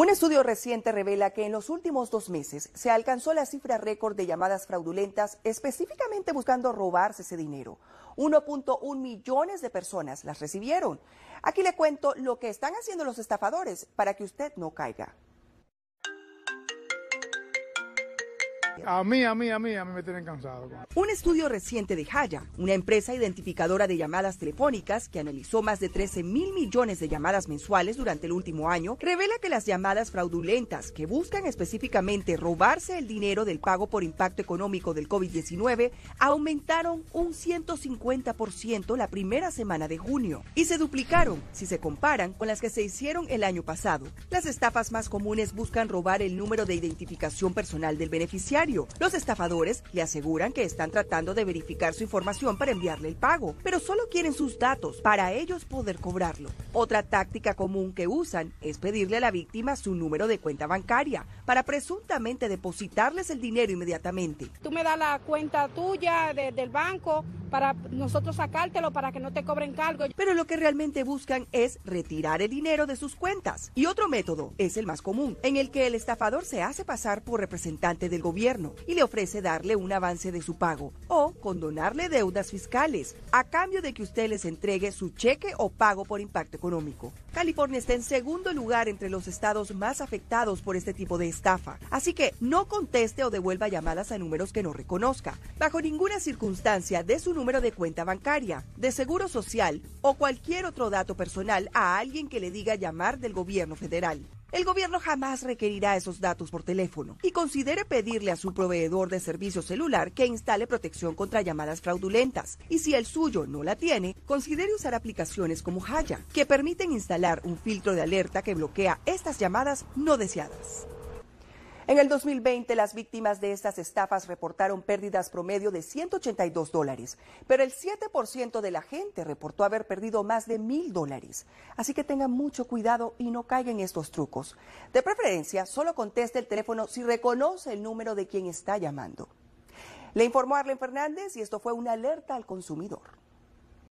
Un estudio reciente revela que en los últimos dos meses se alcanzó la cifra récord de llamadas fraudulentas, específicamente buscando robarse ese dinero. 1.1 millones de personas las recibieron. Aquí le cuento lo que están haciendo los estafadores para que usted no caiga. A mí, a mí, a mí, a mí me tienen cansado. Un estudio reciente de Haya, una empresa identificadora de llamadas telefónicas que analizó más de 13 mil millones de llamadas mensuales durante el último año, revela que las llamadas fraudulentas que buscan específicamente robarse el dinero del pago por impacto económico del COVID-19 aumentaron un 150% la primera semana de junio y se duplicaron si se comparan con las que se hicieron el año pasado. Las estafas más comunes buscan robar el número de identificación personal del beneficiario los estafadores le aseguran que están tratando de verificar su información para enviarle el pago, pero solo quieren sus datos para ellos poder cobrarlo. Otra táctica común que usan es pedirle a la víctima su número de cuenta bancaria para presuntamente depositarles el dinero inmediatamente. Tú me das la cuenta tuya del banco para nosotros sacártelo para que no te cobren cargo. Pero lo que realmente buscan es retirar el dinero de sus cuentas. Y otro método es el más común, en el que el estafador se hace pasar por representante del gobierno y le ofrece darle un avance de su pago o condonarle deudas fiscales a cambio de que usted les entregue su cheque o pago por impacto económico. California está en segundo lugar entre los estados más afectados por este tipo de estafa, así que no conteste o devuelva llamadas a números que no reconozca, bajo ninguna circunstancia de su número de cuenta bancaria, de seguro social o cualquier otro dato personal a alguien que le diga llamar del gobierno federal. El gobierno jamás requerirá esos datos por teléfono y considere pedirle a su proveedor de servicio celular que instale protección contra llamadas fraudulentas. Y si el suyo no la tiene, considere usar aplicaciones como Haya, que permiten instalar un filtro de alerta que bloquea estas llamadas no deseadas. En el 2020, las víctimas de estas estafas reportaron pérdidas promedio de 182 dólares, pero el 7% de la gente reportó haber perdido más de mil dólares. Así que tengan mucho cuidado y no caigan estos trucos. De preferencia, solo conteste el teléfono si reconoce el número de quien está llamando. Le informó Arlen Fernández y esto fue una alerta al consumidor.